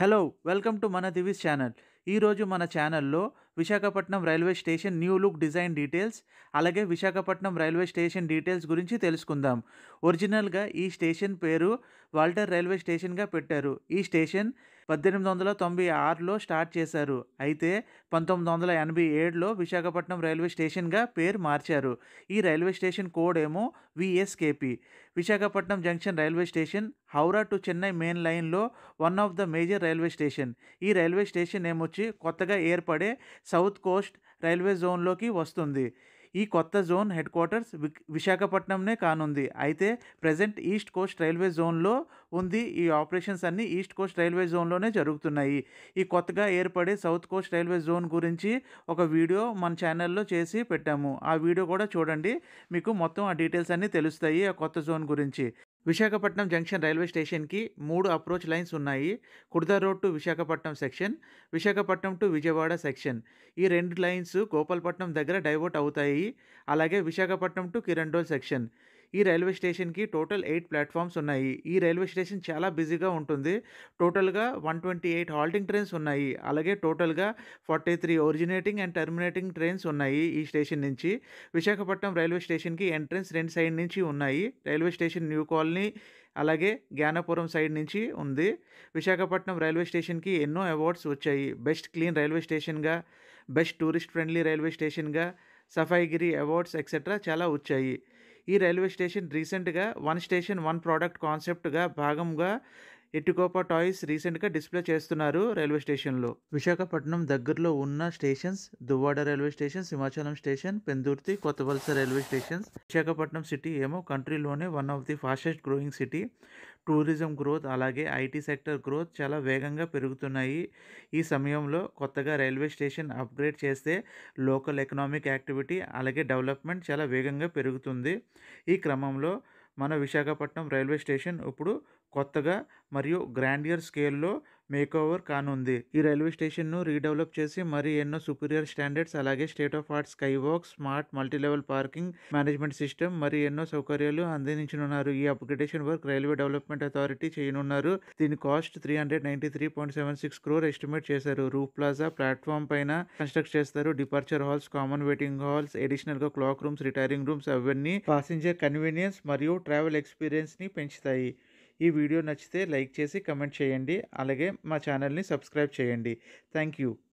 hello welcome to మన Divi's channel ఈరోజు మన ఛానల్లో Visakhapatnam railway station new look design details అలాగే విశాఖపట్నం రైల్వే స్టేషన్ డీటెయిల్స్ గురించి తెలుసుకుందాం ఒరిజినల్గా ఈ స్టేషన్ పేరు వాల్టర్ రైల్వే స్టేషన్గా పెట్టారు ఈ స్టేషన్ పద్దెనిమిది వందల తొంభై ఆరులో స్టార్ట్ చేశారు అయితే పంతొమ్మిది వందల ఎనభై ఏడులో విశాఖపట్నం రైల్వే స్టేషన్గా పేరు మార్చారు ఈ రైల్వే స్టేషన్ కోడ్ ఏమో VSKP Visakhapatnam junction railway station Howrah to Chennai main లైన్లో one of the major railway station ఈ రైల్వే స్టేషన్ ఏమొచ్చి కొత్తగా ఏర్పడే సౌత్ కోస్ట్ రైల్వే జోన్లోకి వస్తుంది ఈ కొత్త జోన్ హెడ్ క్వార్టర్స్ విశాఖపట్నంనే కానుంది అయితే ప్రజెంట్ ఈస్ట్ కోస్ట్ రైల్వే జోన్లో ఉంది ఈ ఆపరేషన్స్ అన్నీ ఈస్ట్ కోస్ట్ రైల్వే జోన్లోనే జరుగుతున్నాయి ఈ కొత్తగా ఏర్పడే సౌత్ కోస్ట్ రైల్వే జోన్ గురించి ఒక వీడియో మన ఛానల్లో చేసి పెట్టాము ఆ వీడియో కూడా చూడండి మీకు మొత్తం ఆ డీటెయిల్స్ అన్నీ తెలుస్తాయి ఆ కొత్త జోన్ గురించి విశాఖపట్నం జంక్షన్ రైల్వే స్టేషన్కి మూడు అప్రోచ్ లైన్స్ ఉన్నాయి Khurda road to Visakhapatnam section Visakhapatnam to Vijayawada section ఈ రెండు లైన్స్ గోపాలపట్నం దగ్గర డైవర్ట్ అవుతాయి అలాగే విశాఖపట్నం టు కిరండోల్ సెక్షన్ ఈ రైల్వే స్టేషన్కి టోటల్ ఎయిట్ ప్లాట్ఫామ్స్ ఉన్నాయి ఈ రైల్వే స్టేషన్ చాలా బిజీగా ఉంటుంది టోటల్గా one twenty eight halting trains ఉన్నాయి అలాగే టోటల్గా forty three originating and terminating trains ఉన్నాయి ఈ స్టేషన్ నుంచి విశాఖపట్నం రైల్వే స్టేషన్కి ఎంట్రన్స్ రెండు సైడ్ నుంచి ఉన్నాయి రైల్వే స్టేషన్ న్యూ కాలనీ అలాగే జ్ఞానపురం సైడ్ నుంచి ఉంది విశాఖపట్నం రైల్వే స్టేషన్కి ఎన్నో అవార్డ్స్ వచ్చాయి బెస్ట్ క్లీన్ రైల్వే స్టేషన్గా బెస్ట్ టూరిస్ట్ ఫ్రెండ్లీ రైల్వే స్టేషన్గా సఫాయిగిరి అవార్డ్స్ ఎక్సెట్రా చాలా వచ్చాయి ఈ రైల్వే స్టేషన్ రీసెంట్గా వన్ స్టేషన్ వన్ ప్రోడక్ట్ కాన్సెప్ట్గా భాగంగా ఎట్టుకోపా టాయ్స్ రీసెంట్గా డిస్ప్లే చేస్తున్నారు రైల్వే స్టేషన్లో విశాఖపట్నం దగ్గరలో ఉన్న stations Duvvada railway station Simhachalam station Pendurthi Kothavalasa railway stations Visakhapatnam city ఏమో కంట్రీలోనే one of the fastest growing city tourism growth అలాగే ఐటీ సెక్టర్ గ్రోత్ చాలా వేగంగా పెరుగుతున్నాయి ఈ సమయంలో కొత్తగా రైల్వే స్టేషన్ అప్గ్రేడ్ చేస్తే లోకల్ ఎకనామిక్ యాక్టివిటీ అలాగే డెవలప్మెంట్ చాలా వేగంగా పెరుగుతుంది ఈ క్రమంలో మన విశాఖపట్నం రైల్వే స్టేషన్ ఇప్పుడు కొత్తగా మరియు గ్రాండియర్ స్కేల్లో మేకోవర్ కానుంది ఈ రైల్వే స్టేషన్ను రీడెవలప్ చేసి మరి ఎన్నో సుపీరియర్ స్టాండర్డ్స్ అలాగే state of art sky walk smart multilevel parking management system మరి ఎన్నో సౌకర్యాలు అందించనున్నారు ఈ upgradation work railway development authority చేయనున్నారు దీని cost three hundred ninety three point seven six crore estimate చేశారు రూఫ్ ప్లాజా ప్లాట్ఫామ్ పైన కన్స్ట్రక్ట్ చేస్తారు departure halls common waiting halls additional గా క్లాక్ రూమ్స్ రిటైరింగ్ రూమ్స్ అవన్నీ పాసింజర్ కన్వీనియన్స్ మరియు ట్రావెల్ ఎక్స్పీరియన్స్ ని పెంచుతాయి ఈ వీడియో నచ్చితే లైక్ చేసి కమెంట్ చేయండి అలాగే మా ఛానల్ని సబ్స్క్రైబ్ చేయండి థ్యాంక్ యూ